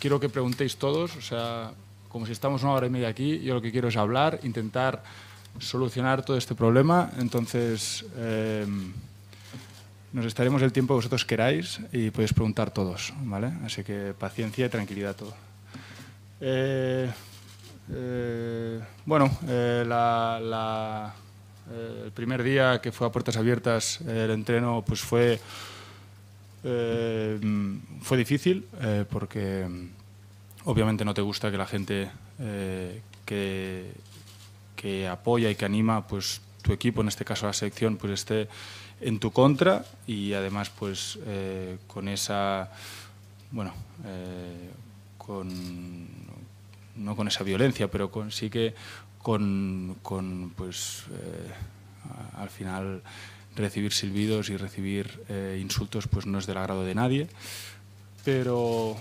quiero que preguntéis todos, o sea, como si estamos una hora y media aquí, yo lo que quiero es hablar, intentar solucionar todo este problema, entonces em, nos estaremos el tiempo que vosotros queráis y podéis preguntar todos, ¿vale? Así que paciencia y tranquilidad todo. Eh, eh, bueno, eh, el primer día que fue a puertas abiertas el entreno pues fue eh, fue difícil eh, porque mm, obviamente no te gusta que la gente eh, que, apoya y que anima pues tu equipo, en este caso la selección, pues esté en tu contra y además pues con esa bueno con no con esa violencia, pero con, sí que con, con pues al final recibir silbidos y recibir eh, insultos pues no es del agrado de nadie, pero,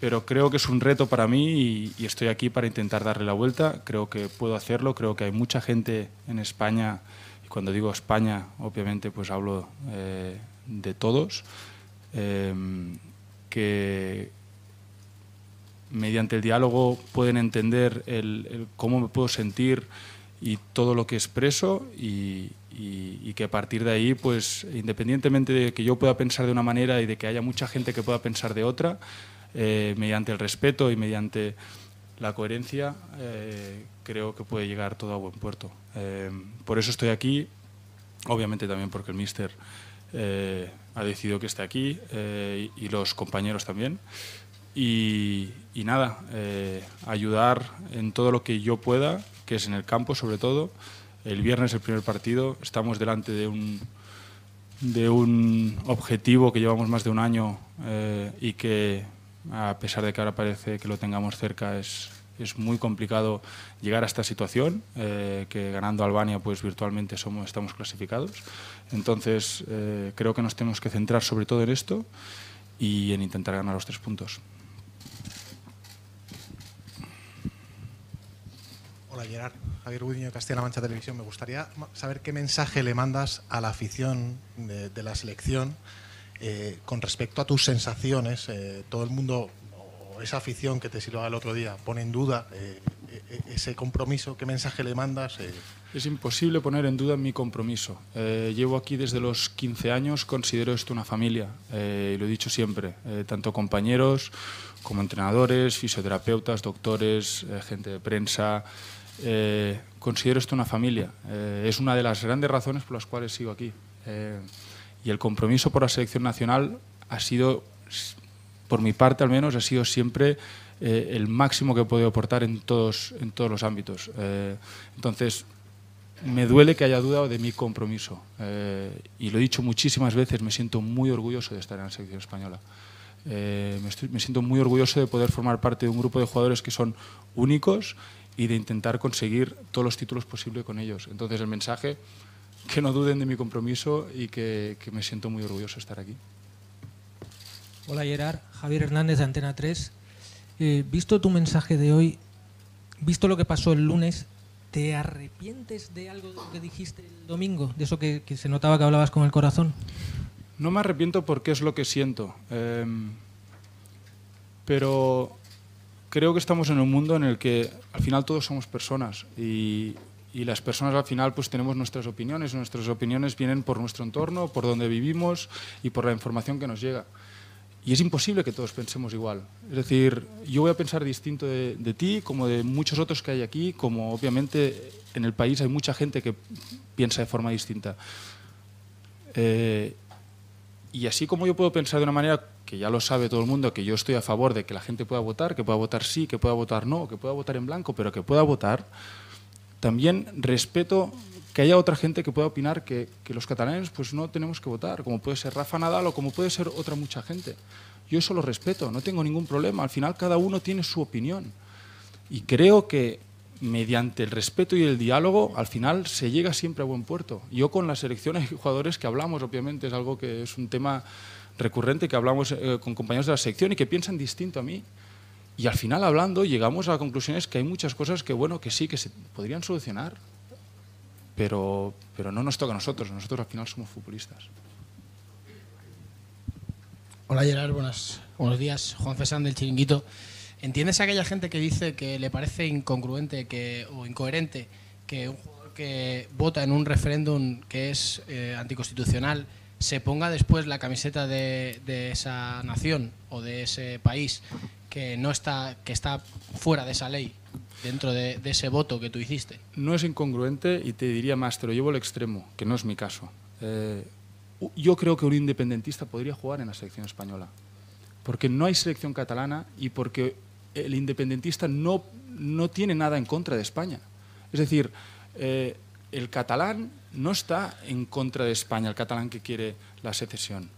pero creo que es un reto para mí y, estoy aquí para intentar darle la vuelta, creo que puedo hacerlo, creo que hay mucha gente en España, y cuando digo España obviamente pues hablo eh, de todos, em, que mediante el diálogo pueden entender cómo me puedo sentir y todo lo que expreso y, y, que a partir de ahí, pues independientemente de que yo pueda pensar de una manera y de que haya mucha gente que pueda pensar de otra, eh, mediante el respeto y mediante la coherencia, eh, creo que puede llegar todo a buen puerto. Eh, por eso estoy aquí, obviamente también porque el míster ha decidido que esté aquí y, los compañeros también. y nada, ayudar en todo lo que yo pueda, que es en el campo sobre todo, el viernes el primer partido, estamos delante de un, de un objetivo que llevamos más de un año eh, y que a pesar de que ahora parece que lo tengamos cerca es, muy complicado llegar a esta situación, eh, que ganando Albania pues virtualmente somos, estamos clasificados. Entonces eh, creo que nos tenemos que centrar sobre todo en esto y en intentar ganar los tres puntos. Hola Gerard. Javier Budiño, Castilla-La Mancha Televisión. Me gustaría saber qué mensaje le mandas a la afición de, la selección eh, con respecto a tus sensaciones. Eh, todo el mundo, esa afición que te sirva el otro día, pone en duda eh, ese compromiso. ¿Qué mensaje le mandas? Es imposible poner en duda mi compromiso. llevo aquí desde los 15 años, considero esto una familia, y lo he dicho siempre, tanto compañeros como entrenadores, fisioterapeutas, doctores, gente de prensa, eh, considero esto una familia. Eh, es una de las grandes razones por las cuales sigo aquí. Eh, y el compromiso por la selección nacional ha sido, por mi parte al menos, ha sido siempre el máximo que he podido aportar en todos, en todos los ámbitos. entonces, me duele que haya dudado de mi compromiso. y lo he dicho muchísimas veces, me siento muy orgulloso de estar en la selección española. me, siento muy orgulloso de poder formar parte de un grupo de jugadores que son únicos y de intentar conseguir todos los títulos posibles con ellos. Entonces el mensaje, que no duden de mi compromiso y que, me siento muy orgulloso de estar aquí. Hola Gerard, Javier Hernández de Antena 3. Eh, visto tu mensaje de hoy, visto lo que pasó el lunes, ¿te arrepientes de algo que dijiste el domingo? De eso que, se notaba que hablabas con el corazón. No me arrepiento porque es lo que siento. Em, pero creo que estamos en un mundo en el que al final todos somos personas y, las personas al final pues tenemos nuestras opiniones, nuestras opiniones vienen por nuestro entorno, por donde vivimos y por la información que nos llega. Y es imposible que todos pensemos igual. Es decir, yo voy a pensar distinto de, ti, como de muchos otros que hay aquí, como obviamente en el país hay mucha gente que piensa de forma distinta. Eh, y así como yo puedo pensar de una manera que ya lo sabe todo el mundo, que yo estoy a favor de que la gente pueda votar, que pueda votar sí, que pueda votar no, que pueda votar en blanco, pero que pueda votar, también respeto que haya otra gente que pueda opinar que, los catalanes pues no tenemos que votar, como puede ser Rafa Nadal o como puede ser otra mucha gente. Yo eso lo respeto, no tengo ningún problema. Al final cada uno tiene su opinión. Y creo que mediante el respeto y el diálogo, al final se llega siempre a buen puerto. Yo con las selecciones y jugadores que hablamos, obviamente, es algo que es un tema recurrente que hablamos eh, con compañeros de la sección y que piensan distinto a mí. Y al final hablando llegamos a conclusiones que hay muchas cosas que bueno, que sí, que se podrían solucionar, pero, pero no nos toca a nosotros, nosotros al final somos futbolistas. Hola Gerard, buenas, buenos días. Juan Fesán del Chiringuito. ¿Entiendes a aquella gente que dice que le parece incongruente que, o incoherente que un jugador que vota en un referéndum que es eh, anticonstitucional se ponga después la camiseta de, esa nación o de ese país que no está, que está fuera de esa ley, dentro de, ese voto que tú hiciste? No es incongruente y te diría más, te lo llevo al extremo, que no es mi caso. Eh, yo creo que un independentista podría jugar en la selección española porque no hay selección catalana y porque el independentista no, no tiene nada en contra de España. Es decir, eh, el catalán no está en contra de España, el catalán que quiere la secesión.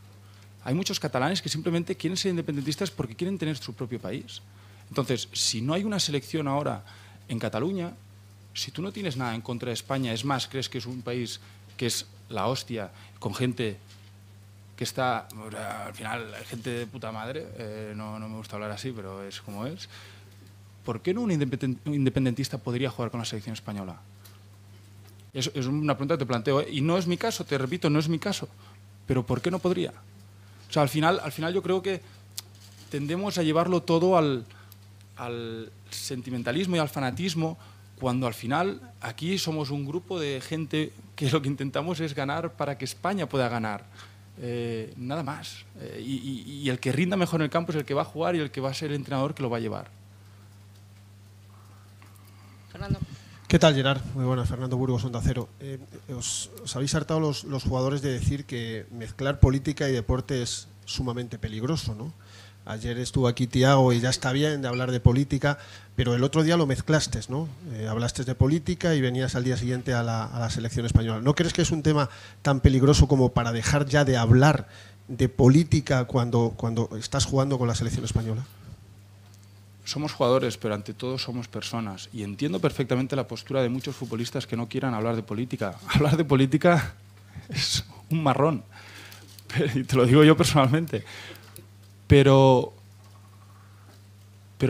Hay muchos catalanes que simplemente quieren ser independentistas porque quieren tener su propio país. Entonces, si no hay una selección ahora en Cataluña, si tú no tienes nada en contra de España, es más, crees que es un país que es la hostia, con gente está, al final, gente de puta madre, eh, no, me gusta hablar así, pero es como es. ¿Por qué no un independentista podría jugar con la selección española? Es, es una pregunta que te planteo, ¿eh? y no es mi caso, te repito, no es mi caso, pero ¿por qué no podría? O sea, al final, al final yo creo que tendemos a llevarlo todo al sentimentalismo y al fanatismo, cuando al final aquí somos un grupo de gente que lo que intentamos es ganar para que España pueda ganar. Eh, nada más. Eh, y, el que rinda mejor en el campo es el que va a jugar y el que va a ser el entrenador que lo va a llevar. Fernando. ¿Qué tal, Gerard? Muy buenas, Fernando Burgos, Onda Cero. Eh, os, habéis hartado los, los, jugadores de decir que mezclar política y deporte es sumamente peligroso, ¿no? Ayer estuvo aquí Tiago y ya está bien de hablar de política, pero el otro día lo mezclaste, ¿no? Eh, hablaste de política y venías al día siguiente a la, selección española. ¿No crees que es un tema tan peligroso como para dejar ya de hablar de política cuando, cuando estás jugando con la selección española? Somos jugadores, pero ante todo somos personas. Y entiendo perfectamente la postura de muchos futbolistas que no quieran hablar de política. Hablar de política es un marrón. Y te lo digo yo personalmente. Pero,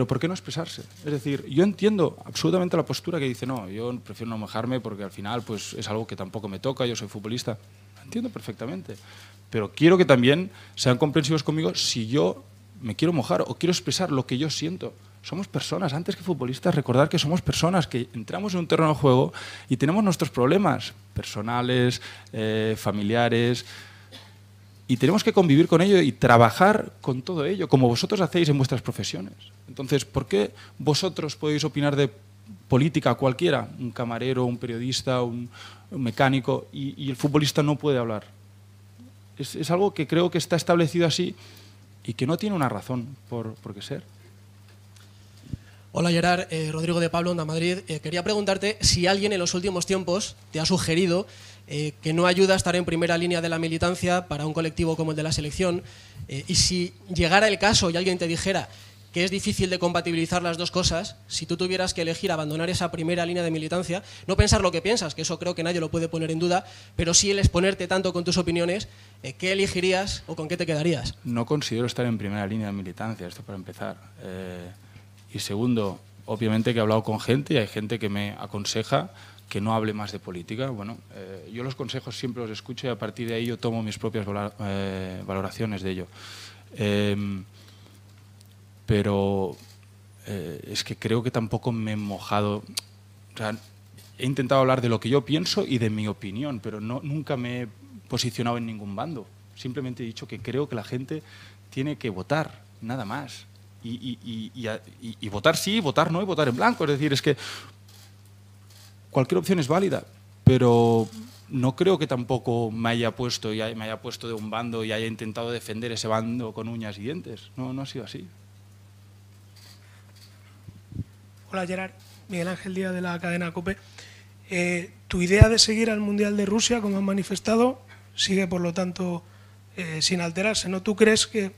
¿por qué no expresarse? Es decir, yo entiendo absolutamente la postura que dice, no, yo prefiero no mojarme porque al final pues, es algo que tampoco me toca, yo soy futbolista. entiendo perfectamente. Pero quiero que también sean comprensivos conmigo si yo me quiero mojar o quiero expresar lo que yo siento somos personas, antes que futbolistas, recordar que somos personas, que entramos en un terreno de juego y tenemos nuestros problemas personales, eh, familiares, y tenemos que convivir con ello y trabajar con todo ello, como vosotros hacéis en vuestras profesiones. Entonces, ¿por qué vosotros podéis opinar de política cualquiera, un camarero, un periodista, un, mecánico, y, el futbolista no puede hablar? Es, algo que creo que está establecido así y que no tiene una razón por, qué ser. Hola Gerard, eh, Rodrigo de Pablo, Onda Madrid. Eh, quería preguntarte si alguien en los últimos tiempos te ha sugerido eh, que no ayuda a estar en primera línea de la militancia para un colectivo como el de la selección. Eh, y si llegara el caso y alguien te dijera que es difícil de compatibilizar las dos cosas, si tú tuvieras que elegir abandonar esa primera línea de militancia, no pensar lo que piensas, que eso creo que nadie lo puede poner en duda, pero sí el exponerte tanto con tus opiniones, eh, ¿qué elegirías o con qué te quedarías? No considero estar en primera línea de militancia, esto para empezar. y segundo, obviamente que he hablado con gente y hay gente que me aconseja que no hable más de política. Bueno, eh, yo los consejos siempre los escucho y a partir de ahí yo tomo mis propias eh, valoraciones de ello. Em, pero eh, es que creo que tampoco me he mojado. he intentado hablar de lo que yo pienso y de mi opinión, pero nunca me he posicionado en ningún bando. Simplemente he dicho que creo que la gente tiene que votar, nada más. Y, y votar sí, votar no y votar en blanco. Es decir, es que cualquier opción es válida, pero no creo que tampoco me haya puesto y me haya puesto de un bando y haya intentado defender ese bando con uñas y dientes. No, no ha sido así. Hola Gerard, Miguel Ángel Díaz de la cadena COPE. Eh, tu idea de seguir al Mundial de Rusia, como han manifestado, sigue por lo tanto eh, sin alterarse. ¿No tú crees que,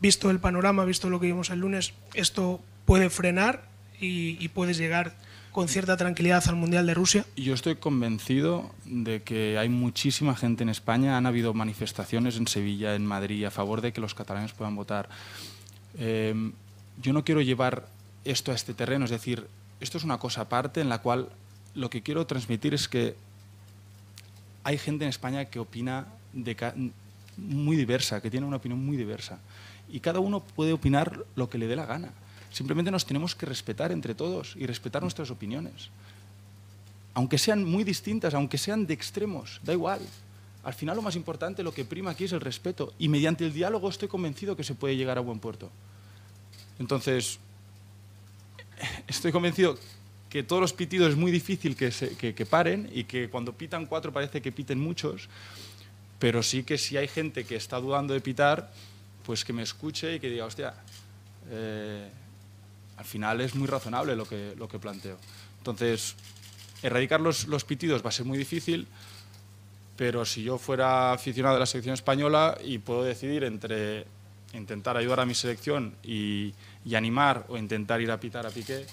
visto el panorama, visto lo que vimos el lunes, esto puede frenar y, y puedes llegar con cierta tranquilidad al Mundial de Rusia? Yo estoy convencido de que hay muchísima gente en España, han habido manifestaciones en Sevilla, en Madrid, a favor de que los catalanes puedan votar. Em, yo no quiero llevar esto a este terreno, es decir, esto es una cosa aparte en la cual lo que quiero transmitir es que hay gente en España que opina de muy diversa, que tiene una opinión muy diversa. Y cada uno puede opinar lo que le dé la gana. Simplemente nos tenemos que respetar entre todos y respetar nuestras opiniones. Aunque sean muy distintas, aunque sean de extremos, da igual. Al final lo más importante, lo que prima aquí es el respeto. Y mediante el diálogo estoy convencido que se puede llegar a buen puerto. Entonces, estoy convencido que todos los pitidos es muy difícil que, paren y que cuando pitan cuatro parece que piten muchos, pero sí que si hay gente que está dudando de pitar, pues que me escuche y que diga, hostia, eh, al final es muy razonable lo que, lo que planteo. Entonces, erradicar los, los pitidos va a ser muy difícil, pero si yo fuera aficionado de la selección española y puedo decidir entre intentar ayudar a mi selección y, animar o intentar ir a pitar a Piqué,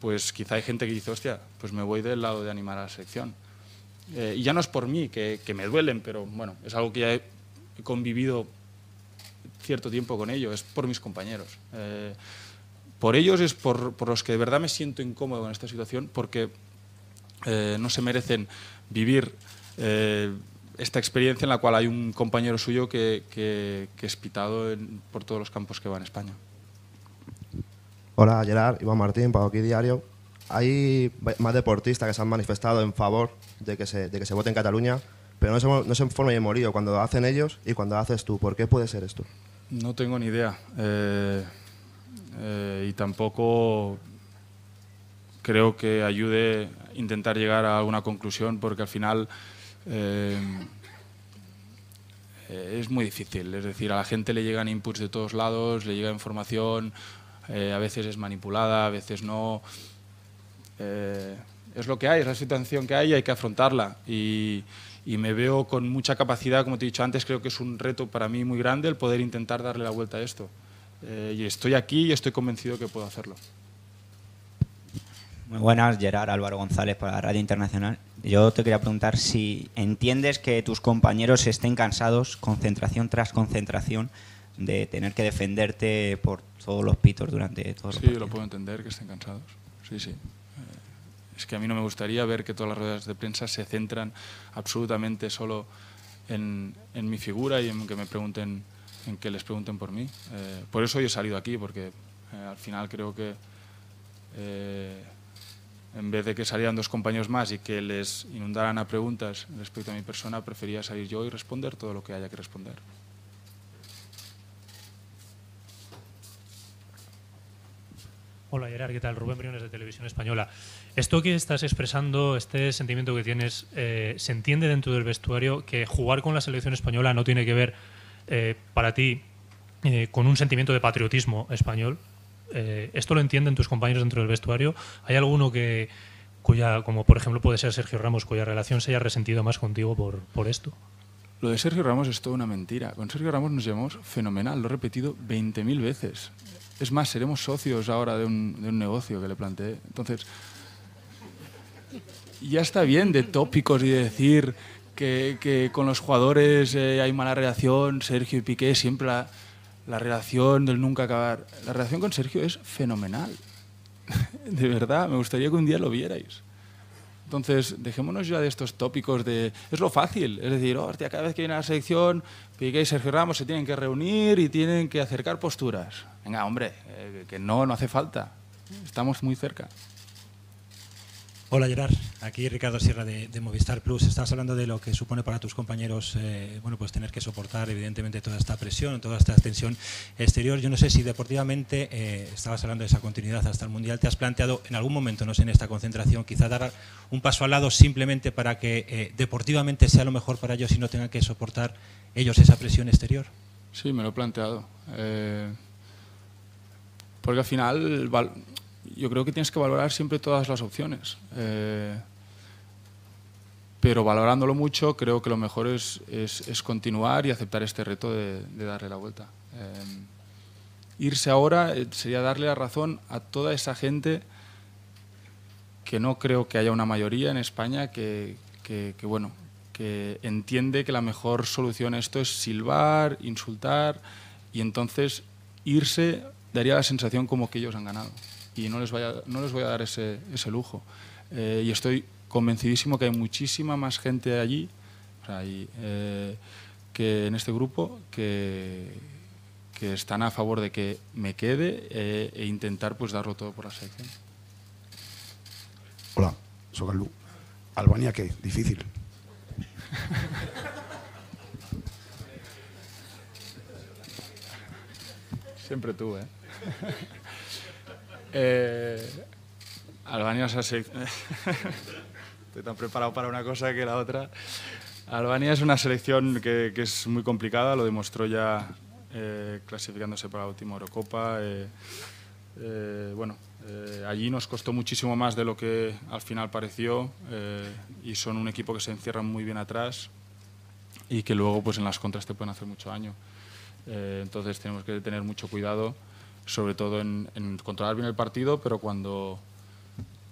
pues quizá hay gente que dice, hostia, pues me voy del lado de animar a la selección. Eh, y ya no es por mí, que, me duelen, pero bueno, es algo que ya he convivido cierto tiempo con ello, es por mis compañeros. Eh, por ellos es por, los que de verdad me siento incómodo en esta situación, porque eh, no se merecen vivir eh, esta experiencia en la cual hay un compañero suyo que, es pitado por todos los campos que va en España. Hola Gerard, Iván Martín, Pago aquí Diario. Hay más deportistas que se han manifestado en favor de que se, que se vote en Cataluña, pero no se, no se y de morido cuando lo hacen ellos y cuando lo haces tú. ¿Por qué puede ser esto? No tengo ni idea. Eh, eh, y tampoco creo que ayude a intentar llegar a alguna conclusión porque al final eh, eh, es muy difícil. Es decir, a la gente le llegan inputs de todos lados, le llega información, a veces es manipulada, a veces no. es lo que hay, es la situación que hay y hay que afrontarla. y, me veo con mucha capacidad, como te he dicho antes, creo que es un reto para mí muy grande el poder intentar darle la vuelta a esto. Eh, y estoy aquí y estoy convencido que puedo hacerlo. Muy buenas, Gerard Álvaro González para Radio Internacional. Yo te quería preguntar si entiendes que tus compañeros estén cansados, concentración tras concentración, de tener que defenderte por todos los pitos durante todo los Sí, lo puedo entender, que estén cansados. Sí, sí. Eh, es que a mí no me gustaría ver que todas las ruedas de prensa se centran absolutamente solo en mi figura y en que me pregunten en que les pregunten por mí. Eh, por eso yo he salido aquí, porque eh, al final creo que eh, en vez de que salieran dos compañeros más y que les inundaran a preguntas respecto a mi persona, prefería salir yo y responder todo lo que haya que responder. Hola Gerard, ¿qué tal? Rubén Briones de Televisión Española. Esto que estás expresando, este sentimiento que tienes, ¿se entiende dentro del vestuario que jugar con la selección española no tiene que ver eh, para ti, eh, con un sentimiento de patriotismo español, eh, ¿esto lo entienden tus compañeros dentro del vestuario? ¿Hay alguno que, cuya, como por ejemplo puede ser Sergio Ramos, cuya relación se haya resentido más contigo por, esto? Lo de Sergio Ramos es toda una mentira. Con Sergio Ramos nos llevamos fenomenal, lo he repetido 20.000 veces. Es más, seremos socios ahora de un, de un negocio que le planteé. Entonces, ya está bien de tópicos y de decir que, con los jugadores eh, hay mala relación, Sergio y Piqué, siempre la, relación del nunca acabar. La relación con Sergio es fenomenal. de verdad, me gustaría que un día lo vierais. Entonces, dejémonos ya de estos tópicos de... Es lo fácil, es decir, hostia, cada vez que viene la selección, Piqué y Sergio Ramos se tienen que reunir y tienen que acercar posturas. Venga, hombre, eh, que no, no hace falta. Estamos muy cerca. Hola Gerard, aquí Ricardo Sierra de, Movistar Plus. Estás hablando de lo que supone para tus compañeros, eh, bueno, pues tener que soportar evidentemente toda esta presión, toda esta tensión exterior. Yo no sé si deportivamente, eh, estabas hablando de esa continuidad hasta el Mundial, ¿te has planteado en algún momento, no sé, en esta concentración, quizá dar un paso al lado simplemente para que eh, deportivamente sea lo mejor para ellos y no tengan que soportar ellos esa presión exterior? Sí, me lo he planteado. porque al final yo creo que tienes que valorar siempre todas las opciones. Eh, pero valorándolo mucho, creo que lo mejor es, es, continuar y aceptar este reto de, darle la vuelta. Eh, irse ahora eh, sería darle la razón a toda esa gente que no creo que haya una mayoría en España que, bueno, que entiende que la mejor solución a esto es silbar, insultar y entonces irse daría la sensación como que ellos han ganado y no les, vaya, no les voy a dar ese, ese lujo. Eh, y estoy convencidísimo que hay muchísima más gente allí eh, que en este grupo que, que, están a favor de que me quede eh, e intentar pues darlo todo por la sección. Hola, soy Galú. Albania, ¿qué? Difícil. Siempre tú, ¿eh? Eh, Albania es Estoy tan preparado para una cosa que la otra. Albania es una selección que, es muy complicada, lo demostró ya eh, clasificándose para la última Eurocopa. Eh, bueno, allí nos costó muchísimo más de lo que al final pareció y son un equipo que se encierran muy bien atrás y que luego pues en las contras te pueden hacer mucho daño. entonces tenemos que tener mucho cuidado sobre todo en, controlar bien el partido, pero cuando,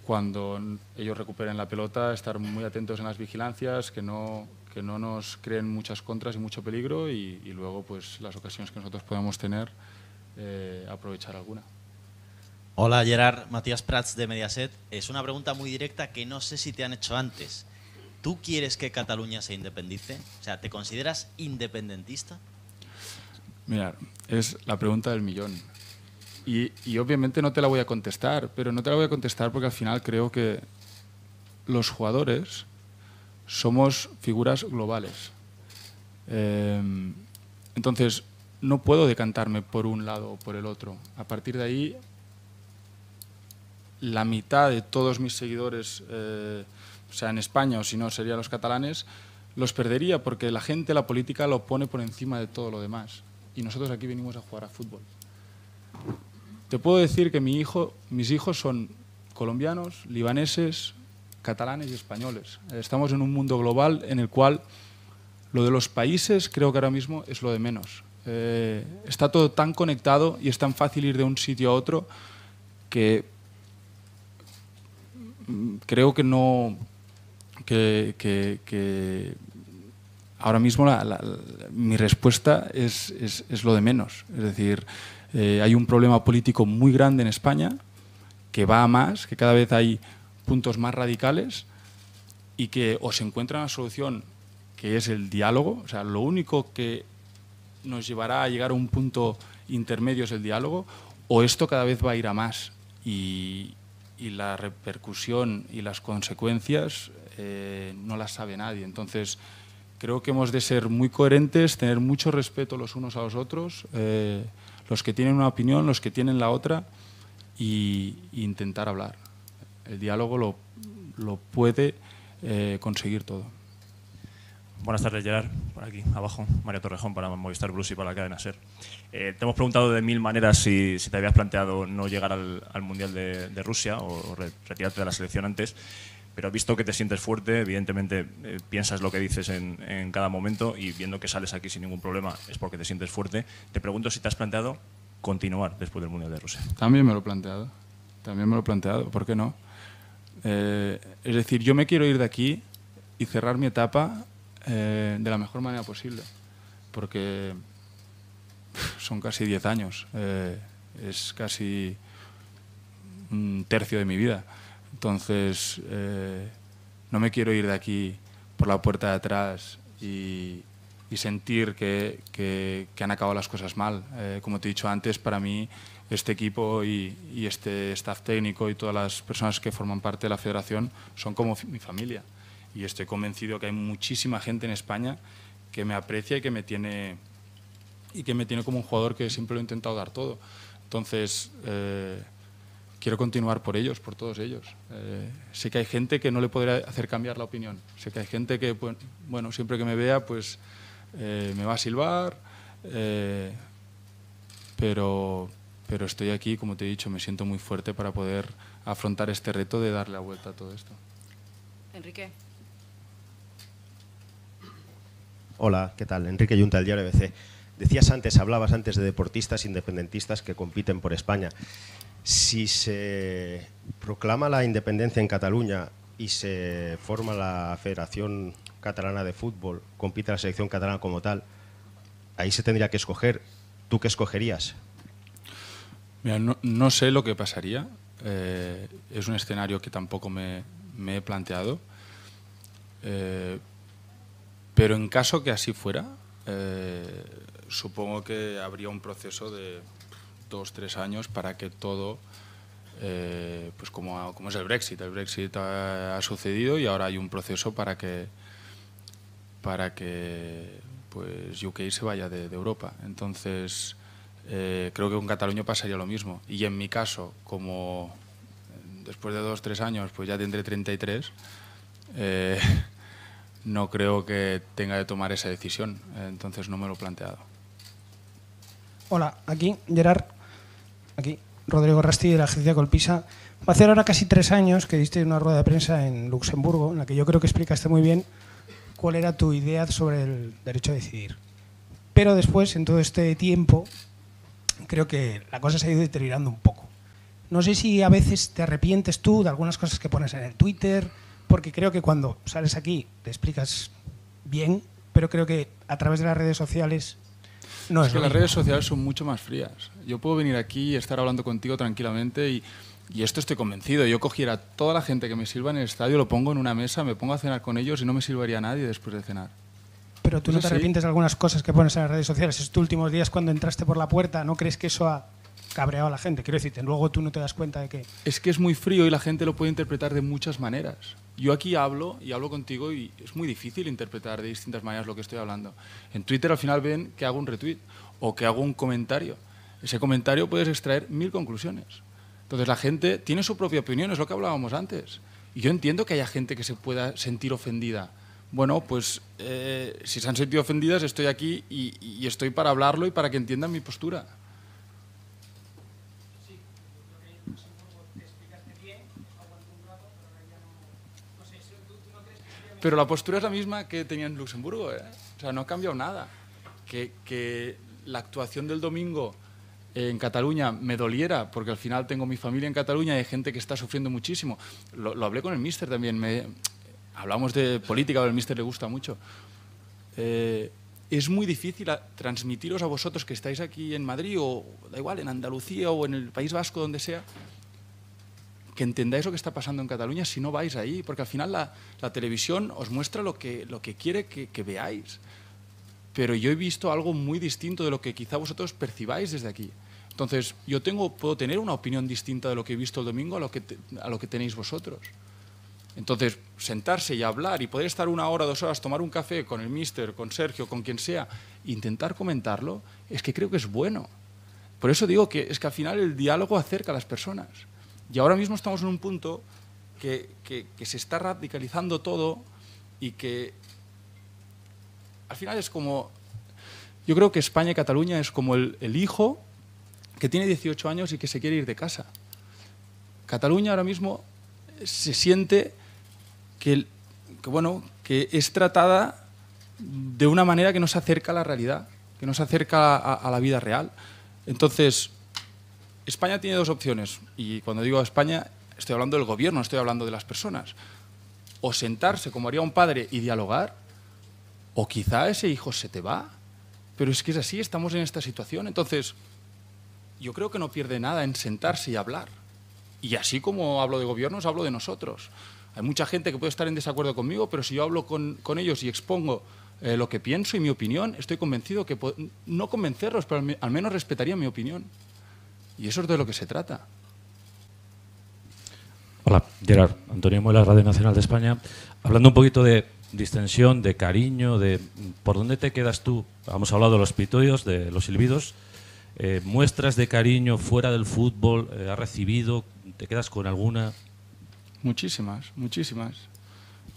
cuando ellos recuperen la pelota, estar muy atentos en las vigilancias, que no, que no nos creen muchas contras y mucho peligro y, luego pues las ocasiones que nosotros podamos tener, eh, aprovechar alguna. Hola Gerard, Matías Prats de Mediaset. Es una pregunta muy directa que no sé si te han hecho antes. ¿Tú quieres que Cataluña se independice? O sea, ¿te consideras independentista? Mira, es la pregunta del millón. Y, obviamente no te la voy a contestar, pero no te la voy a contestar porque al final creo que los jugadores somos figuras globales. Em, entonces, no puedo decantarme por un lado o por el otro. A partir de ahí, la mitad de todos mis seguidores, o eh, sea, en España o si no, serían los catalanes, los perdería porque la gente, la política lo pone por encima de todo lo demás. Y nosotros aquí venimos a jugar a fútbol. Te puedo decir que mis hijos son colombianos, libaneses, catalanes y españoles. Estamos en un mundo global en el cual lo de los países creo que ahora mismo es lo de menos. Eh, está todo tan conectado y es tan fácil ir de un sitio a otro que creo que no que, ahora mismo mi respuesta es, es lo de menos. Es decir, eh, hay un problema político muy grande en España que va a más, que cada vez hay puntos más radicales y que o se encuentra una solución que es el diálogo, o sea, lo único que nos llevará a llegar a un punto intermedio es el diálogo, o esto cada vez va a ir a más y, la repercusión y las consecuencias eh, no las sabe nadie. Entonces, creo que hemos de ser muy coherentes, tener mucho respeto los unos a los otros. Eh, los que tienen una opinión, los que tienen la otra, e intentar hablar. El diálogo lo, lo puede eh, conseguir todo. Buenas tardes, Gerard, por aquí, abajo. Mario Torrejón para Movistar Blues y para la cadena SER. Eh, te hemos preguntado de mil maneras si, te habías planteado no llegar al, Mundial de, Rusia o retirarte de la selección antes. Pero visto que te sientes fuerte, evidentemente eh, piensas lo que dices en, cada momento y viendo que sales aquí sin ningún problema es porque te sientes fuerte. Te pregunto si te has planteado continuar después del Mundial de Rusia. También me lo he planteado. También me lo he planteado. ¿Por qué no? Eh, es decir, yo me quiero ir de aquí y cerrar mi etapa eh, de la mejor manera posible. Porque son casi 10 años. es casi un tercio de mi vida. Entonces, eh, no me quiero ir de aquí por la puerta de atrás y, sentir que, han acabado las cosas mal. Eh, como te he dicho antes, para mí este equipo y, este staff técnico y todas las personas que forman parte de la federación son como mi familia. Y estoy convencido que hay muchísima gente en España que me aprecia y que me tiene, y que me tiene como un jugador que siempre lo he intentado dar todo. Entonces, eh, quiero continuar por ellos, por todos ellos. Eh, sé que hay gente que no le podría hacer cambiar la opinión. Sé que hay gente que, pues, bueno, siempre que me vea, pues eh, me va a silbar. Eh, pero, pero estoy aquí, como te he dicho, me siento muy fuerte para poder afrontar este reto de darle la vuelta a todo esto. Enrique. Hola, ¿qué tal? Enrique Yunta, del diario ABC. Decías antes, hablabas antes de deportistas independentistas que compiten por España si se proclama la independencia en Cataluña y se forma la Federación Catalana de Fútbol, compite la selección catalana como tal, ahí se tendría que escoger. ¿Tú qué escogerías? no, sé lo que pasaría. Eh, es un escenario que tampoco me, he planteado. Eh, pero en caso que así fuera, eh, supongo que habría un proceso de dos, tres años para que todo, eh, pues como, como, es el Brexit, el Brexit ha, sucedido y ahora hay un proceso para que, para que pues UK se vaya de, Europa. Entonces, eh, creo que con Cataluña pasaría lo mismo. Y en mi caso, como después de dos, tres años, pues ya tendré 33, eh, no creo que tenga que tomar esa decisión. Entonces no me lo he planteado. Hola, aquí Gerard aquí, Rodrigo Rasti de la agencia Colpisa. Hace ahora casi tres años que diste una rueda de prensa en Luxemburgo, en la que yo creo que explicaste muy bien cuál era tu idea sobre el derecho a decidir. Pero después, en todo este tiempo, creo que la cosa se ha ido deteriorando un poco. No sé si a veces te arrepientes tú de algunas cosas que pones en el Twitter, porque creo que cuando sales aquí te explicas bien, pero creo que a través de las redes sociales es, que las redes sociales son mucho más frías. Yo puedo venir aquí y estar hablando contigo tranquilamente y, esto estoy convencido. Yo cogiera a toda la gente que me sirva en el estadio, lo pongo en una mesa, me pongo a cenar con ellos y no me sirvaría a nadie después de cenar. Pero tú pues no, te arrepientes de algunas cosas que pones en las redes sociales. Estos últimos días cuando entraste por la puerta, ¿no crees que eso ha cabreado a la gente? Quiero decirte, luego tú no te das cuenta de que... Es que es muy frío y la gente lo puede interpretar de muchas maneras yo aquí hablo y hablo contigo y es muy difícil interpretar de distintas maneras lo que estoy hablando. En Twitter al final ven que hago un retweet o que hago un comentario. Ese comentario puedes extraer mil conclusiones. Entonces la gente tiene su propia opinión, es lo que hablábamos antes. Y yo entiendo que haya gente que se pueda sentir ofendida. Bueno, pues eh, si se han sentido ofendidas estoy aquí y estoy para hablarlo y para que entiendan mi postura. Pero la postura es la misma que tenía en Luxemburgo. ¿eh? O sea, no ha cambiado nada. Que, la actuación del domingo en Cataluña me doliera, porque al final tengo mi familia en Cataluña y hay gente que está sufriendo muchísimo. Lo, hablé con el míster también. Me, hablamos de política, pero el mister le gusta mucho. Eh, es muy difícil transmitiros a vosotros que estáis aquí en Madrid o da igual, en Andalucía o en el País Vasco, donde sea, que entendáis lo que está pasando en Cataluña si no vais ahí, porque al final la, televisión os muestra lo que, lo que quiere que, veáis. Pero yo he visto algo muy distinto de lo que quizá vosotros percibáis desde aquí. Entonces, yo tengo, puedo tener una opinión distinta de lo que he visto el domingo a lo que, a lo que tenéis vosotros. Entonces, sentarse y hablar y poder estar una hora, dos horas, tomar un café con el míster, con Sergio, con quien sea, intentar comentarlo, es que creo que es bueno. Por eso digo que es que al final el diálogo acerca a las personas. Y ahora mismo estamos en un punto que, se está radicalizando todo y que al final es como... Yo creo que España y Cataluña es como el, hijo que tiene 18 años y que se quiere ir de casa. Cataluña ahora mismo se siente que, bueno, que es tratada de una manera que no se acerca a la realidad, que no se acerca a, a la vida real. Entonces, España tiene dos opciones, y cuando digo España estoy hablando del gobierno, estoy hablando de las personas. O sentarse como haría un padre y dialogar, o quizá ese hijo se te va, pero es que es así, estamos en esta situación. Entonces, yo creo que no pierde nada en sentarse y hablar. Y así como hablo de gobiernos, hablo de nosotros. Hay mucha gente que puede estar en desacuerdo conmigo, pero si yo hablo con, ellos y expongo eh, lo que pienso y mi opinión, estoy convencido que no convencerlos, pero al menos respetaría mi opinión. Y eso es de lo que se trata. Hola, Gerard. Antonio Muela, Radio Nacional de España. Hablando un poquito de distensión, de cariño, de por dónde te quedas tú. Hemos hablado de los pitoyos, de los silbidos. Eh, muestras de cariño fuera del fútbol eh, ha recibido? ¿Te quedas con alguna? Muchísimas, muchísimas.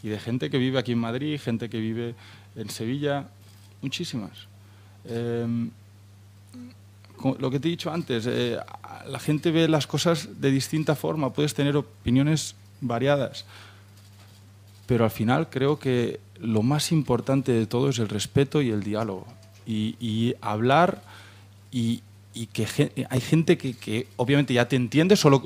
Y de gente que vive aquí en Madrid, gente que vive en Sevilla, muchísimas. Eh, lo que te he dicho antes, eh, la gente ve las cosas de distinta forma, puedes tener opiniones variadas, pero al final creo que lo más importante de todo es el respeto y el diálogo, y, hablar y, que hay gente que, obviamente ya te entiende, solo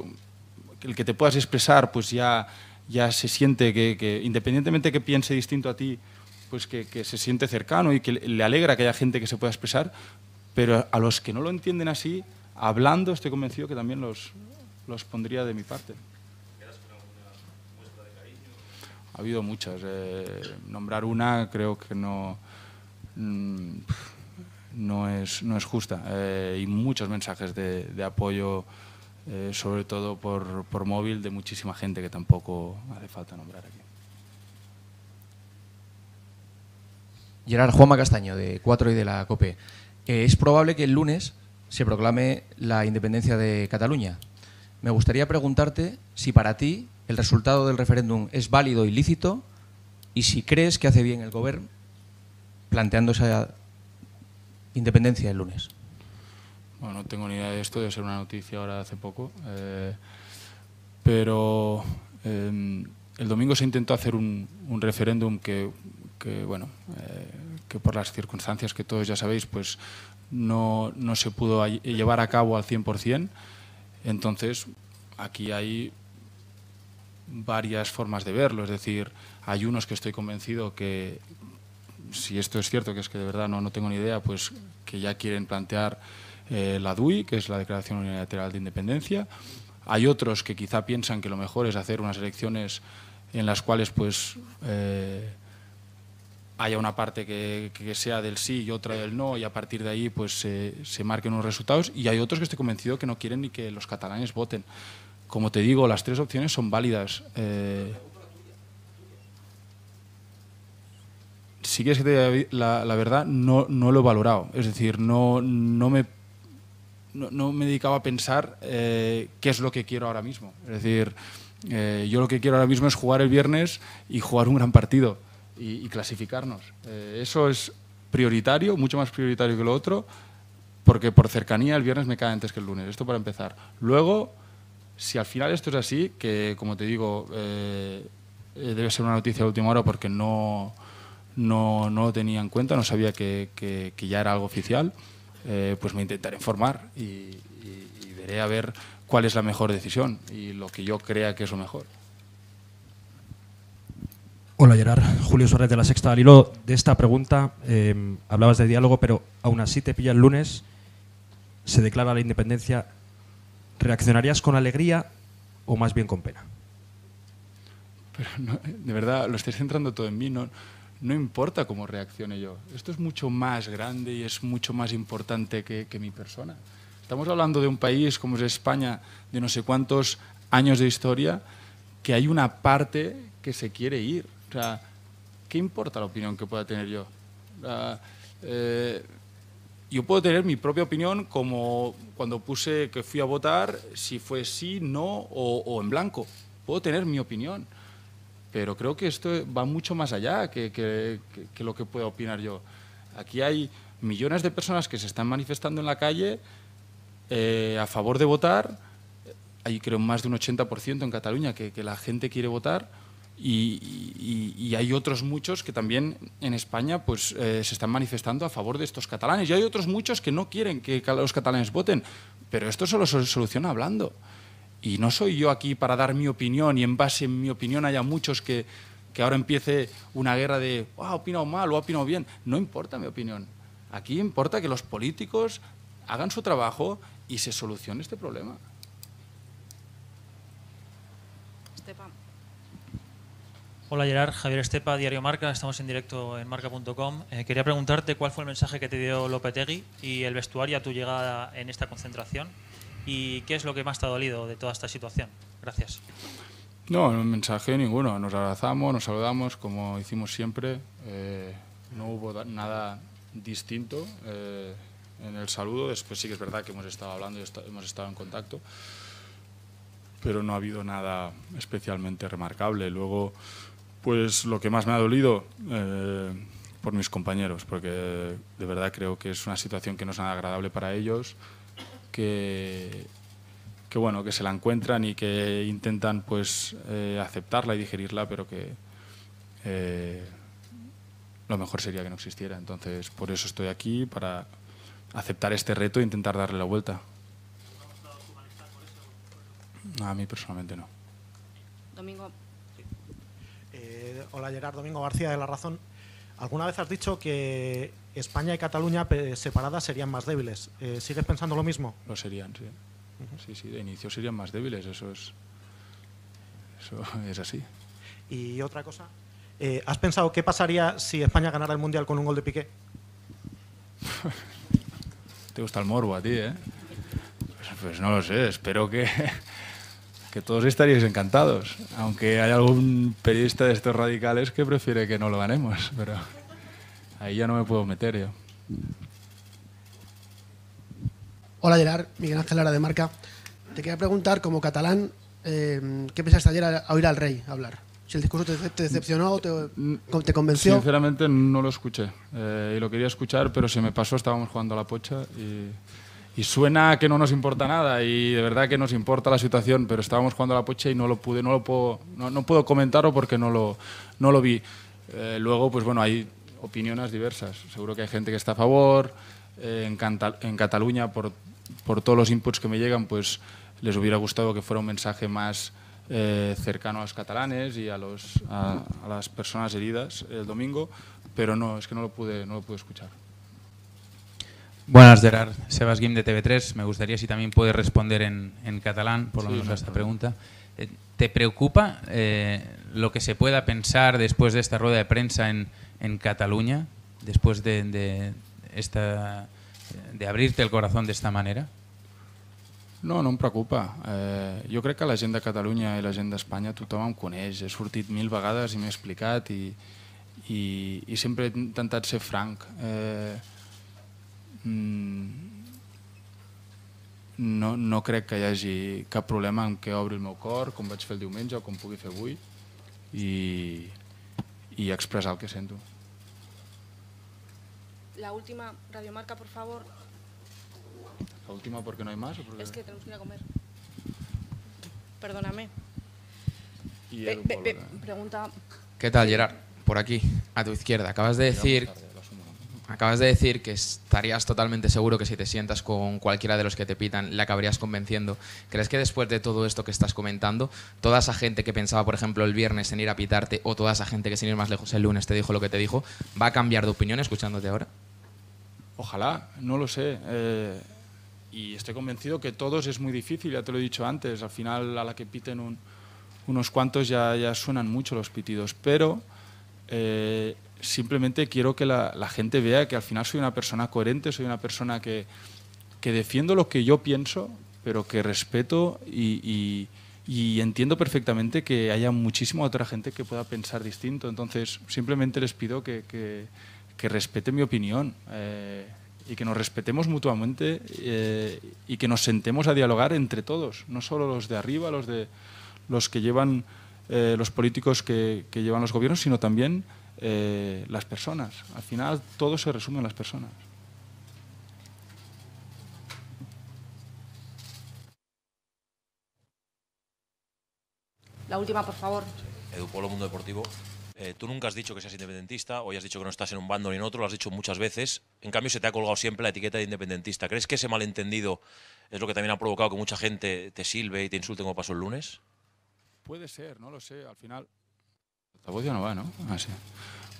el que te puedas expresar pues ya, ya se siente que, independientemente que piense distinto a ti, pues que, que, se siente cercano y que le alegra que haya gente que se pueda expresar, pero a los que no lo entienden así, hablando, estoy convencido que también los, los pondría de mi parte. Ha habido muchas. Eh, nombrar una creo que no, mm, no, es, no es justa. Eh, y muchos mensajes de, apoyo, eh, sobre todo por, móvil, de muchísima gente que tampoco hace falta nombrar aquí. Gerard Juanma Castaño, de 4 y de la COPE es probable que el lunes se proclame la independencia de Cataluña. Me gustaría preguntarte si para ti el resultado del referéndum es válido y lícito y si crees que hace bien el gobierno planteando esa independencia el lunes. Bueno, no tengo ni idea de esto, debe ser una noticia ahora hace poco. Eh, pero eh, el domingo se intentó hacer un, referéndum que, bueno, eh, que por las circunstancias que todos ya sabéis, pues no, se pudo llevar a cabo al 100%. Entonces, aquí hay varias formas de verlo, es decir, hay unos que estoy convencido que, si esto es cierto, que es que de verdad no, no tengo ni idea, pues que ya quieren plantear eh, la DUI, que es la Declaración Unilateral de Independencia. Hay otros que quizá piensan que lo mejor es hacer unas elecciones en las cuales pues eh, haya una parte que, sea del sí y otra del no y a partir de ahí pues se marquen unos resultados y hay otros que estoy convencido que no quieren ni que los catalanes voten. Como te digo, las tres opciones son válidas. Eh, si quieres que la, verdad, no, no, lo he valorado. Es decir, no, no me... No, me dedicaba a pensar eh, qué es lo que quiero ahora mismo. Es decir, eh, yo lo que quiero ahora mismo es jugar el viernes y jugar un gran partido y, clasificarnos. Eh, eso es prioritario, mucho más prioritario que lo otro, porque por cercanía el viernes me cae antes que el lunes. Esto para empezar. Luego, si al final esto es así, que como te digo, eh, eh, debe ser una noticia de última hora porque no, no, no lo tenía en cuenta, no sabía que, ya era algo oficial, pues me intentaré informar y veré a ver cuál es la mejor decisión y lo que yo crea que es lo mejor. Hola Gerard, Julio Suárez de La Sexta. Al hilo de esta pregunta, em, hablabas de diálogo, pero aún así te pilla el lunes, se declara la independencia. ¿Reaccionarías con alegría o más bien con pena? de verdad, lo estoy centrando todo en mí. No, no importa cómo reaccione yo. Esto es mucho más grande y es mucho más importante que, que mi persona. Estamos hablando de un país como es España, de no sé cuántos años de historia, que hay una parte que se quiere ir o sea, ¿qué importa la opinión que pueda tener yo? Eh, yo puedo tener mi propia opinión como cuando puse que fui a votar, si fue sí, no o, en blanco. Puedo tener mi opinión, pero creo que esto va mucho más allá que, lo que pueda opinar yo. Aquí hay millones de personas que se están manifestando en la calle eh, a favor de votar. Hay creo más de un 80% en Cataluña que la gente quiere votar y, hay otros muchos que también en España pues, eh, se están manifestando a favor de estos catalanes. Y hay otros muchos que no quieren que los catalanes voten. Pero esto solo se soluciona hablando. Y no soy yo aquí para dar mi opinión y en base a mi opinión haya muchos que, que ahora empiece una guerra de oh, ha opinado mal o opino opinado bien. No importa mi opinión. Aquí importa que los políticos hagan su trabajo y se solucione este problema. Hola Gerard, Javier Estepa, Diario Marca, estamos en directo en marca.com. Eh, quería preguntarte cuál fue el mensaje que te dio Lopetegui y el vestuario a tu llegada en esta concentración y qué es lo que más te ha dolido de toda esta situación. Gracias. No, no mensaje ninguno. Nos abrazamos, nos saludamos como hicimos siempre. Eh, no hubo nada distinto eh, en el saludo. Después sí que es verdad que hemos estado hablando y hemos estado en contacto, pero no ha habido nada especialmente remarcable. Luego pues lo que más me ha dolido eh, por mis compañeros, porque de verdad creo que es una situación que no es nada agradable para ellos, que, bueno, que se la encuentran y que intentan pues eh, aceptarla y digerirla, pero que eh, lo mejor sería que no existiera. Entonces, por eso estoy aquí, para aceptar este reto e intentar darle la vuelta. A mí personalmente no. Domingo, hola Gerard Domingo García de La Razón. Alguna vez has dicho que España y Cataluña separadas serían más débiles. Eh, ¿Sigues pensando lo mismo? Lo serían, sí. Sí, sí, de inicio serían más débiles, eso es, eso es así. Y otra cosa, eh, ¿has pensado qué pasaría si España ganara el Mundial con un gol de Piqué? Te gusta el morbo a ti, ¿eh? pues, pues no lo sé, espero que, que todos estaríais encantados, aunque hay algún periodista de estos radicales que prefiere que no lo ganemos, pero ahí ya no me puedo meter yo. Hola Gerard, Miguel Ángel Lara de Marca. Te quería preguntar, como catalán, eh, ¿qué pensaste ayer a oír al rey hablar? Si el discurso te, decepcionó o te, convenció. Sinceramente no lo escuché. Eh, y lo quería escuchar, pero se me pasó, estábamos jugando a la pocha y y suena que no nos importa nada y de verdad que nos importa la situación, pero estábamos jugando a la poche y no lo pude, no lo puedo, no, no puedo comentarlo porque no lo, no lo vi. Eh, luego, pues bueno, hay opiniones diversas. Seguro que hay gente que está a favor. Eh, en, Cataluña, por, por, todos los inputs que me llegan, pues les hubiera gustado que fuera un mensaje más eh, cercano a los catalanes y a, los, las personas heridas el domingo, pero no, es que no lo pude, no lo pude escuchar. Buenas, Gerard. Sebas Guim de TV3. Me gustaría si también puedes responder en, en catalán, por lo sí, menos a esta pregunta. Eh, ¿Te preocupa eh, lo que se pueda pensar después de esta rueda de prensa en, en Cataluña, después de, de, esta, de abrirte el corazón de esta manera? No, no em preocupa. Eh, jo crec que la gent de Catalunya i la gent d'Espanya tothom em coneix. He sortit mil vegades i m'he explicat i, i, i sempre he intentat ser franc. Eh, Mm, no, no crec que hi hagi cap problema en què obri el meu cor, com vaig fer el diumenge o com pugui fer avui, i, i expressar el que sento. La última, Radiomarca, por favor. La última porque no hay más. O porque... Es que tenemos que ir a comer. Perdóname. Y be, be, be, pregunta. ¿Qué tal, Gerard? Por aquí, a tu izquierda. Acabas de decir Acabas de decir que estarías totalmente seguro que si te sientas con cualquiera de los que te pitan, le acabarías convenciendo. ¿Crees que después de todo esto que estás comentando, toda esa gente que pensaba, por ejemplo, el viernes en ir a pitarte o toda esa gente que sin ir más lejos el lunes te dijo lo que te dijo, va a cambiar de opinión escuchándote ahora? Ojalá, no lo sé. Eh, y estoy convencido que todos es muy difícil, ya te lo he dicho antes. Al final, a la que piten unos cuantos ya, ya suenan mucho los pitidos, pero... Eh, simplemente quiero que la, gente vea que al final soy una persona coherente, soy una persona que, defiendo lo que yo pienso, pero que respeto y, entiendo perfectamente que haya muchísima otra gente que pueda pensar distinto. Entonces, simplemente les pido que, que, respeten mi opinión. Eh, y que nos respetemos mutuamente eh, y que nos sentemos a dialogar entre todos, no solo los de arriba, los de los que llevan eh, los políticos que, llevan los gobiernos, sino también eh, las personas. Al final todo se resume en las personas. La última, por favor. Edu Polo, Mundo Deportivo. Eh, tú nunca has dicho que seas independentista, hoy has dicho que no estás en un bando ni en otro, lo has dicho muchas veces. En cambio, se te ha colgado siempre la etiqueta de independentista. ¿Crees que ese malentendido es lo que también ha provocado que mucha gente te silbe y te insulte como pasó el lunes? Puede ser, no lo sé. Al final, voz ya no va, ¿no? Ah,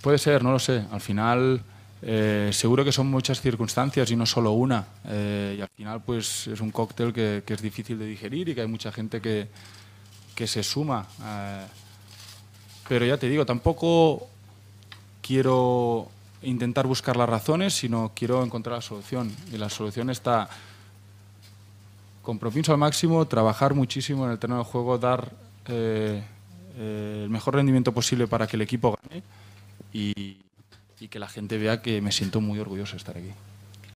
Puede ser, no lo sé. Al final, eh, seguro que son muchas circunstancias y no solo una. Eh, y al final, pues es un cóctel que, es difícil de digerir y que hay mucha gente que, se suma. Eh. pero ya te digo, tampoco quiero intentar buscar las razones, sino quiero encontrar la solución. Y la solución está con compromiso al máximo, trabajar muchísimo en el terreno de juego, dar eh, el mejor rendimiento posible para que el equipo gane y, y que la gente vea que me siento muy orgulloso de estar aquí.